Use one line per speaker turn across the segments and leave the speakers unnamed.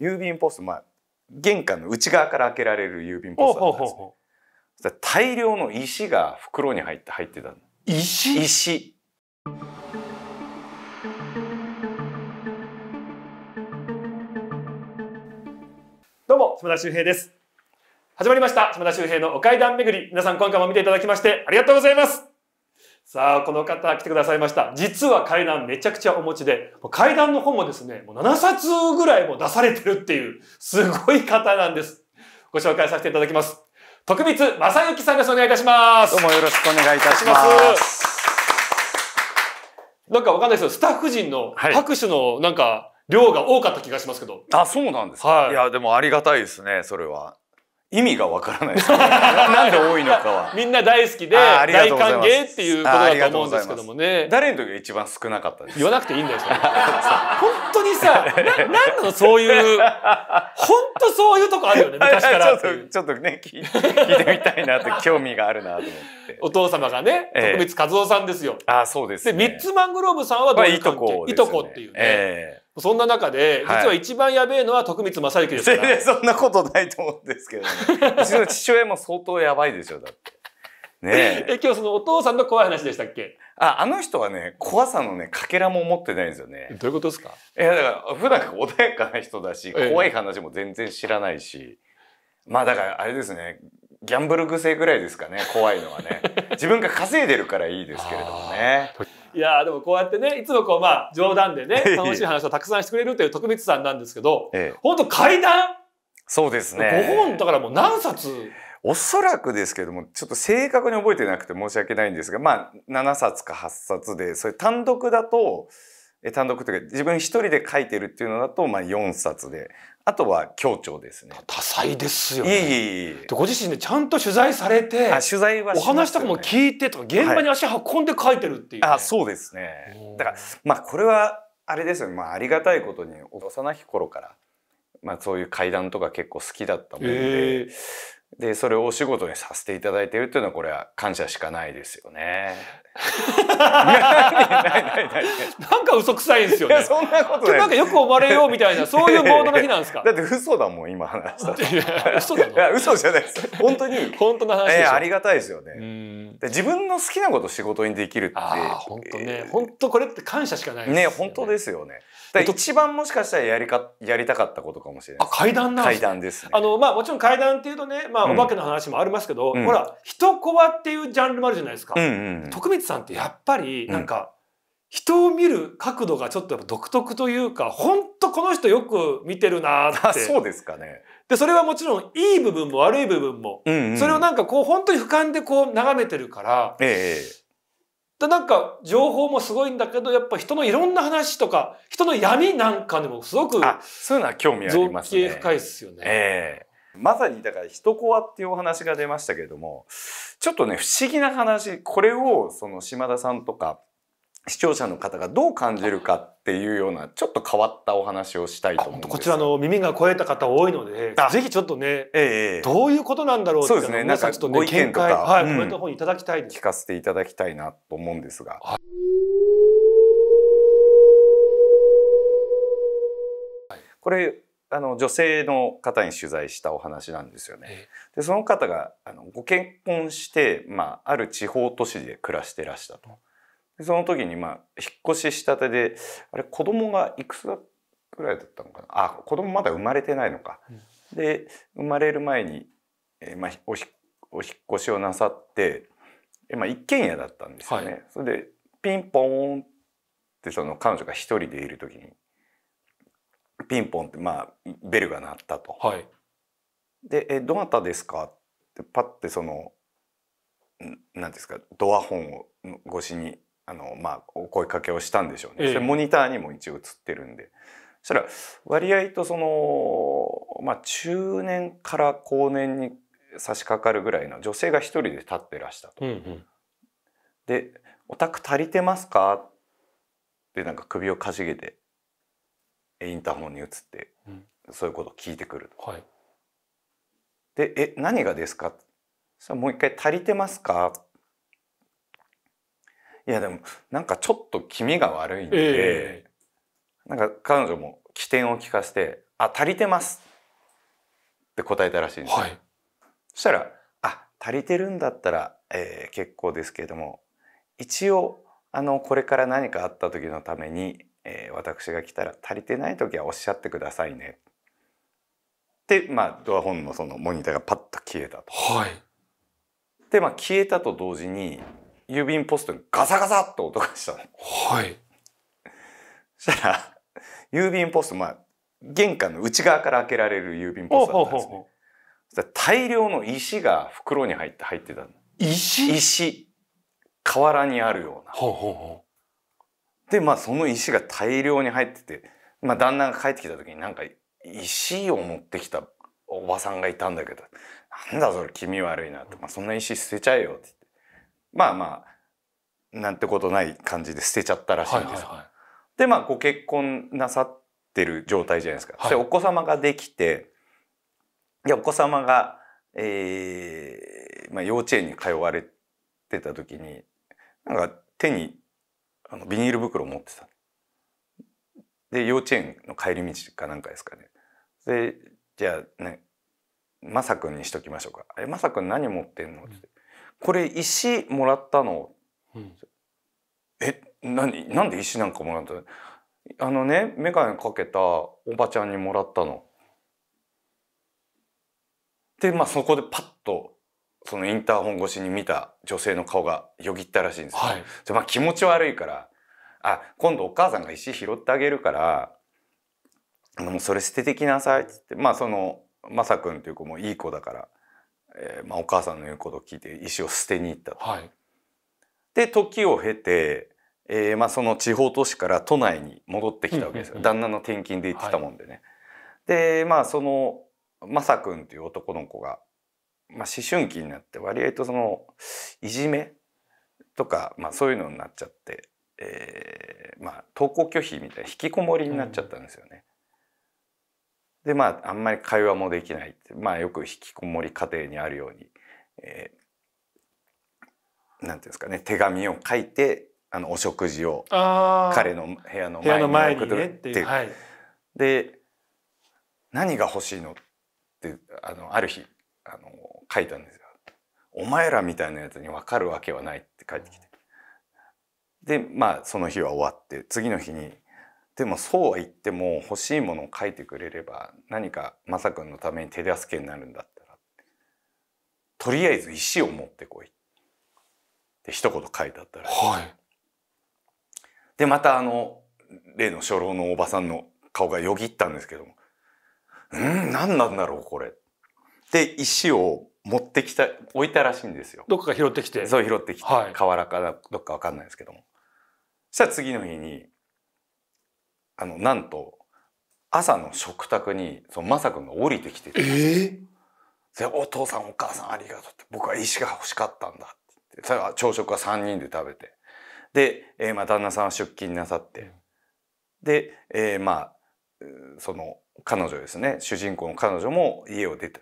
郵便ポスト、まあ、玄関の内側から開けられる郵便ポストだったんです、ね、大量の石が袋に入って入ってた石石
どうも島田秀平です始まりました島田秀平のお階段巡り皆さん今回も見ていただきましてありがとうございますさあ、この方来てくださいました。実は階段めちゃくちゃお持ちで、階段の本もですね、もう7冊ぐらいも出されてるっていう、すごい方なんです。ご紹介させていただきます。徳光正幸さんです。お願いいたします。どうもよろしくお願いいたします。なんかわかんないですよ。スタッフ陣の拍手のなんか量が多かった気がしますけど。はい、あ、そ
うなんですか。はい、いや、でもありがたいですね、それは。意味がわからないです、ね、なんで多いのかは。みんな大好きで大歓迎っていうことだと思うんですけどもね。誰の時が一番少なかったです言わなくていいんだよ、そ 本当にさ、な、なんのそういう、本当そういうとこあるよね、昔からちょっと、ちょっとね聞、聞いてみたいなと、興味があるなと思って。お父様がね、徳光和夫さんですよ。えー、あ、そうです、ね、で、ミッツ
マングローブさんはどういういとこ、ね、いとこっていうね。
えー
そんな中で、実は一番やべえのは徳光正幸ですから、そ
んなことないと思うんですけど、ね、うちの父親も相当やばいでしょ、だって。ねえ。え、今日そのお父さんの怖い話でしたっけあ、あの人はね、怖さのね、かけらも持ってないんですよね。どういうことですかいや、だから普段穏やかな人だし、怖い話も全然知らないし。えー、まあだからあれですね、ギャンブル癖ぐらいですかね、怖いのはね。自分が稼いでるからいいですけれどもね。いやでも
こうやってねいつもこうまあ冗談でね楽しい話をたくさんしてくれるという徳光さんなんですけど、ええ、本当怪談
そうですね5本
だからもう何冊
おそらくですけどもちょっと正確に覚えてなくて申し訳ないんですがまあ7冊か8冊でそれ単独だと単独というか自分一人で書いてるっていうのだと、まあ、4冊であとは協調ですね。多彩ですよね。ご自身でちゃんと取材されて、取材は、ね、お話とか
も聞いてとか現場に足運んで書いてるっていう、ねは
い、あそうですね。だからまあこれはあれですよね。まあありがたいことに幼き頃からまあそういう怪談とか結構好きだったもんで、で、それをお仕事にさせていただいているというのは、これは感謝しかないですよね。なんか嘘くさいですよね。そんなことなんかよく思われようみたいな、そういうモードの日なんですか。だって嘘だもん、今話した。嘘だもん。嘘じゃないです。本当に。本当の話えー、ありがたいですよね。で、自分の好きなこと仕事にできるって。本当ね、本
当これって感謝しかない、ね。ね、
本当ですよね。一番もしかしたらやりか、やりたかったことかもしれない。あ、階段なん、ね、階段です、ね、
あの、まあ、もちろん階段っていうとね、まあまあ、お化けの
話もありますけど、ほら
「人コア」っていうジャンルもあるじゃないですか。徳光さんってやっぱりなんか、人を見る角度がちょっと独特というか本当この人よく見てるなって そうですかねでそれはもちろんいい部分も悪い部分も、うんうん、それをなんかこう本当に俯瞰でこう眺めてるか
ら、ええ
でなんか情報もすごいんだけどやっぱ人のいろんな話とか人の闇なんかでもすごくそういうのは興味ありますね。
深いですよね。えーまさにだから人コアっていうお話が出ましたけれどもちょっとね不思議な話これをその島田さんとか視聴者の方がどう感じるかっていうようなちょっと変わったお話をしたいと思うんですこちらの耳が超えた方多いのでぜひちょっとね、ええ、どういうことなんだろうっていうのをちょっとね、ね、見解、はい、コメントの方いただきたい、聞かせていただきたいなと思うんですが。はいこれあの女性の方に取材したお話なんですよね。でその方があのご結婚して、まあ、ある地方都市で暮らしてらしたと。でその時に、まあ、引っ越ししたてであれ子供がいくつぐらいだったのかなあ子供まだ生まれてないのか。で生まれる前に、えー、まあ、おひお引越しをなさって、えー、まあ、一軒家だったんですよね。はい、それでピンポーンってその彼女が一人でいる時にピンポンってまあベルが鳴ったと。はい、でえ「どなたですか?」ってパッてその何ですかドアホンを越しにあの、まあ、お声かけをしたんでしょうね。えー、モニターにも一応映ってるんで。そしたら割合とその、まあ、中年から後年に差し掛かるぐらいの女性が一人で立ってらしたと。うんうん、で「お宅足りてますか?」ってなんか首をかしげてインターホンに移って、そういうことを聞いてくるはい、で「え何がですか?」そもう一回「足りてますか?」いやでもなんかちょっと気味が悪いんで、えー、なんか彼女も起点を聞かせて「あ足りてます」って答えたらしいんですはい、そしたら「あ足りてるんだったら、えー、結構ですけれども一応あのこれから何かあった時のために、えー、私が来たら足りてない時はおっしゃってくださいね。でまあドアホンのそのモニターがパッと消えたと。はい、でまあ消えたと同時に郵便ポストにガサガサッと音がしたの。はい。そしたら郵便ポストまあ玄関の内側から開けられる郵便ポストだったんですね。そうたうう大量の石が袋に入って入ってたの。石石河原にあるような。ほうほうほうでまあその石が大量に入ってて、まあ、旦那が帰ってきた時になんか石を持ってきたおばさんがいたんだけど「なんだそれ気味悪いな」って「まあ、そんな石捨てちゃえよ」ってってまあまあなんてことない感じで捨てちゃったらしいんですよ。はいはいはい、でまあご結婚なさってる状態じゃないですか。はい、お子様ができてでお子様が、えーまあ、幼稚園に通われて。ってた時になんか手にあのビニール袋を持ってた。で幼稚園の帰り道かなんかですかね。でじゃあねまさくんにしときましょうか。あれまさくん何持ってんのって、うん、これ石もらったの。うん、え何なんで石なんかもらったのあのね眼鏡かけたおばちゃんにもらったの。でまあそこでパッとそのインターホン越しに見た女性の顔がよぎったらしいんですよ、はい、でまあ、気持ち悪いからあ今度お母さんが石拾ってあげるからもうそれ捨ててきなさいっつってまあそのまさくんという子もいい子だから、えーまあ、お母さんの言うことを聞いて石を捨てに行ったと。はい、で時を経て、えーまあ、その地方都市から都内に戻ってきたわけですよ、旦那の転勤で行ってたもんでね。はい、でまあそのまさくんという男の子がまあ、思春期になって割合とそのいじめとか、まあ、そういうのになっちゃって、えーまあ、登校拒否みたいな引きこもりになっちゃったんですよね。うん、でまああんまり会話もできないって、まあ、よく引きこもり家庭にあるように、えー、なんていうんですかね手紙を書いてあのお食事を彼の部屋の前に送るっていう。はい、で何が欲しいのってあのある日あの書いたんですよ。お前らみたいなやつに分かるわけはないって帰ってきて。でまあその日は終わって次の日にでもそうは言っても欲しいものを書いてくれれば何かまさ君のために手助けになるんだったらとりあえず石を持ってこいって一言書いてあったら、はい、でまたあの例の初老のおばさんの顔がよぎったんですけども「うん何なんだろうこれ」で石を持ってきた置いたらしいんですよどっか拾ってきてそう拾ってきて、はい、河原かどっかわかんないですけどもそしたら次の日にあのなんと朝の食卓にそのマサ君が降りてきてて、えー、お父さんお母さんありがとう」って「僕は石が欲しかったんだ」ってそれは朝食は3人で食べてで、えー、まあ旦那さんは出勤なさって、で、えー、まあその彼女ですね主人公の彼女も家を出て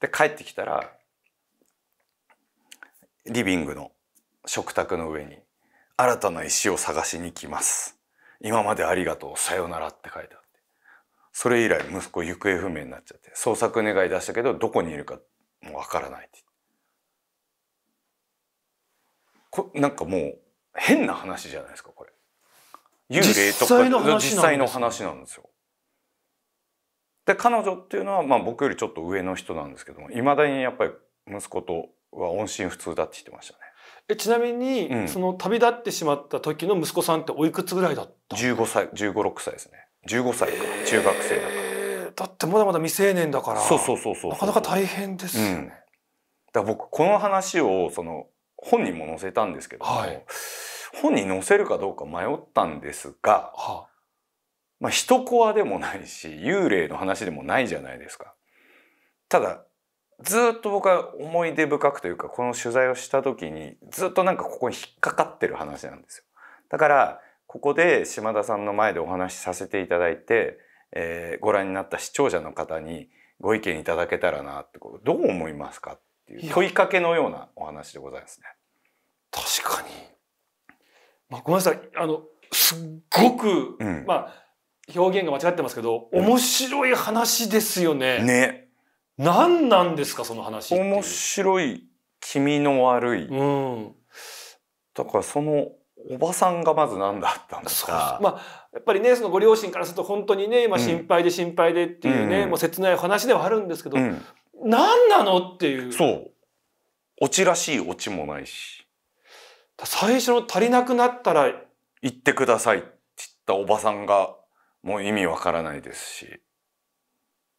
で帰ってきたらリビングの食卓の上に新たな石を探しに来ます。今までありがとう、さよならって書いてあって。それ以来息子行方不明になっちゃって、捜索願い出したけどどこにいるかもわからないって。こなんかもう変な話じゃないですか、これ。幽霊とか実際の話なんですよ。で彼女っていうのはまあ僕よりちょっと上の人なんですけどもいまだにやっぱり息子とは音信不通だって言ってましたね。
えちなみに、
うん、その旅立ってしまった時の息子さんっておいくつぐらいだった15歳1 5 6歳ですね15歳か、中学生だからだってまだま
だ未成年だからそう
そうそうそうなかなか大変ですよね、うん、だ僕この話をその本人も載せたんですけども、はい、本人載せるかどうか迷ったんですが、はあ、まあ、人コアでもないし、幽霊の話でもないじゃないですか。ただ、ずっと僕は思い出深くというか、この取材をした時に、ずっとなんかここに引っかかってる話なんですよ。だから、ここで島田さんの前でお話しさせていただいて、えー、ご覧になった視聴者の方にご意見いただけたらなって、どう思いますかっていう問いかけのようなお話でございますね。確かに。
まあ、ごめんなさい。あの、すっごく、うん、まあ、表現が間違ってますけど、面白い話
ですよね。ね。何なんですか、その話面白い、気味の悪い。うん。だからそのおばさんがまず何だったんですか
まあ、やっぱりねそのご両親からすると本当にね今心配で心配でっていうね、うん、もう切ない話ではあるんですけど、うん、何なのっていうそうオ
チらしいオチもないし最初の「足りなくなったら」「言ってください」って言ったおばさんがもう意味わからないですし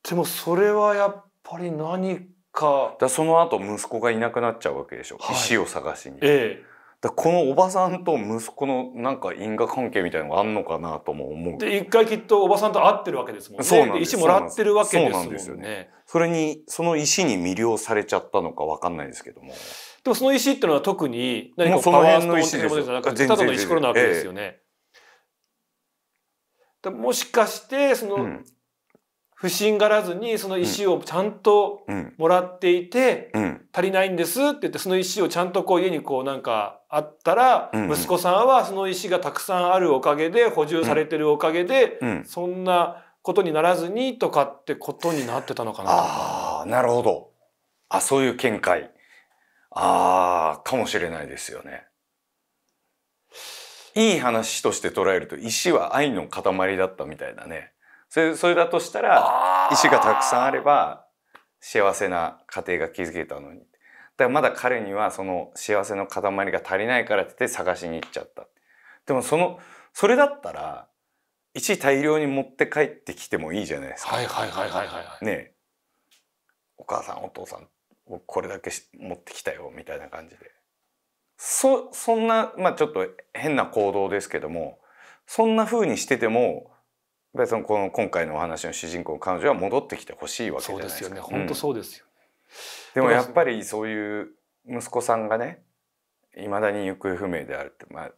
でもそれはやっぱり何
かだその後息子がいなくなっちゃうわけでしょ、はい、石を探しに、ええ、だこのおばさんと息子のなんか因果関係みたいのがあんのかなとも思うで
一回きっとおばさんと会ってるわけですもんねそうなんです石もらってるわけですもんねそよね
それにその石に魅了されちゃったのかわかんないですけども
でもその石っていうのは特に何かパワーストーンものじゃなくてただの石ころなわけですよね、ええもしかしてその、うん、不審がらずにその石をちゃんともらっていて、うん、足りないんですって言ってその石をちゃんとこう家にこうなんかあったら、息子さんはその石がたくさんあるおかげで補充されてるおかげで、そんなことにならずにとかってことになってたのかなあ
なるほどあそういう見解ああかもしれないですよね。いい話として捉えると石は愛の塊だったみたいだね。それそれだとしたら石がたくさんあれば幸せな家庭が築けたのに。だからまだ彼にはその幸せの塊が足りないからって探しに行っちゃった。でもそのそれだったら石大量に持って帰ってきてもいいじゃないですか。はいはいはいはいはい。ねお母さんお父さんこれだけ持ってきたよみたいな感じで。そ、そんな、まあちょっと変な行動ですけども、そんな風にしてても、やっぱりこの今回のお話の主人公の彼女は戻ってきてほしいわけじゃないですか。そうですよね。本当そうですよ、うん、でもやっぱりそういう息子さんがね、いまだに行方不明であるって、まあ、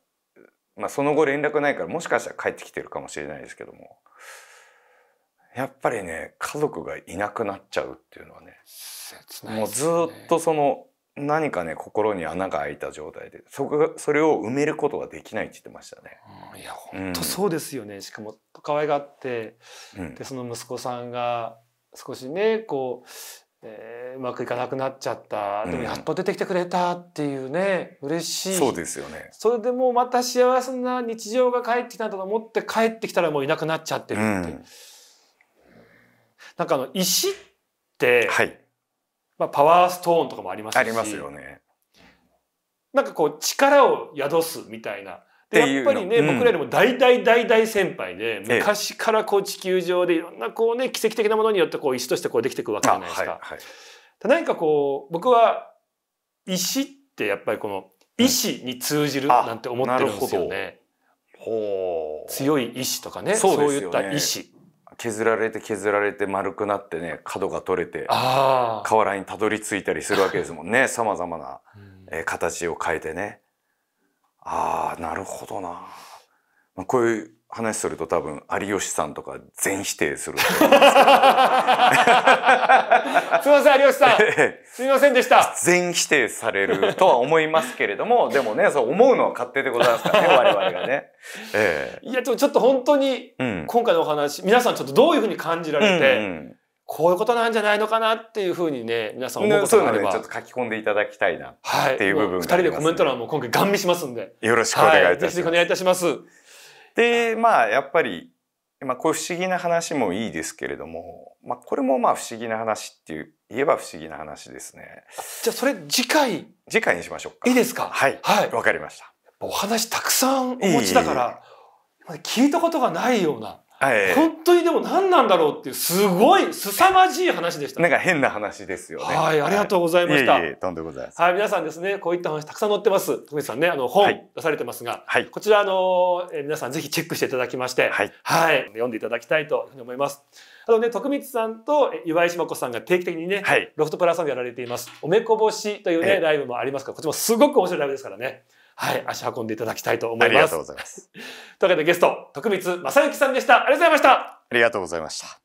まあその後連絡ないからもしかしたら帰ってきてるかもしれないですけども、やっぱりね、家族がいなくなっちゃうっていうのはね、ねもうずっとその何かね心に穴が開いた状態でそこそれを埋めることができないって言ってましたね。うん、いや本当そ
うですよね、うん、しかも可愛がって、うん、でその息子さんが少しねこう、えー、うまくいかなくなっちゃったでもやっと出てきてくれたっていうね、うん、嬉しいそうですよねそれでもうまた幸せな日常が帰ってきたとか思って帰ってきたらもういなくなっちゃってるって、うん、なんかあの石っ
て、はい
まあ、パワーストーンとかもありますしありますよね。なんかこう力を宿すみたいな。でやっぱりね、うん、僕らよりも大大大大先輩で昔からこう地球上でいろんなこうね奇跡的なものによってこう石としてこうできていくわけじゃないですか。はいはい、何かこう僕は石ってやっぱりこの意志に通じるなんて思ってるんですよね。うん、強い意志とかねそういった意
志。削られて削られて丸くなってね角が取れて瓦にたどり着いたりするわけですもんねさまざまな、え形を変えてね。ああなるほどな。こういう話すると多分有吉さんとか全否定するす。すみません有吉さん。すみませんでした。全否定されるとは思いますけれども、でもね、そう思うのは勝手でございますからね、我々がね。えー、
いや、ちょっと本当に、今回のお話、うん、皆さんちょっとどういうふうに感じられて、うんうんこういうことなんじゃないのかなっていうふうにね、皆さん思うことがあれば、ね、ちょっと
書き込んでいただきたいなっていう部分が、ね、はい。二人でコメント欄
も今回ガン見しますんで。よろしくお願いいたします。はい、ぜひぜひお
願いいたします。でまあやっぱり、まあ、こういう不思議な話もいいですけれども、まあ、これもまあ不思議な話っていう言えば不思議な話ですね。じゃあそれ次回次回にしましょうか。いいですかはいはいわかりました。
お話たくさんお持ちだから、いい聞いたことがないような本当にでも何なんだろうっていうすごい凄まじい話でした。なんか
変な話ですよね。はい、ありがと
うございました。はいえいえ
とんでございます。
はい、皆さんですね、こういった話たくさん載ってます。徳光さんね、あの本、出されてますが、はい、こちらあの、えー、皆さんぜひチェックしていただきまして、はい、はい、読んでいただきたいというふうに思います。あのね、徳光さんと岩井島子さんが定期的にね、はい、ロフトプラさんでやられています。おめこぼしというね、ライブもありますから、こっちもすごく面白いライブですからね。はい、足運んでいただきたいと思います。ありがとうございます。というわけでゲスト、徳光正幸さんでした。ありがとうございました。あ
りがとうございました。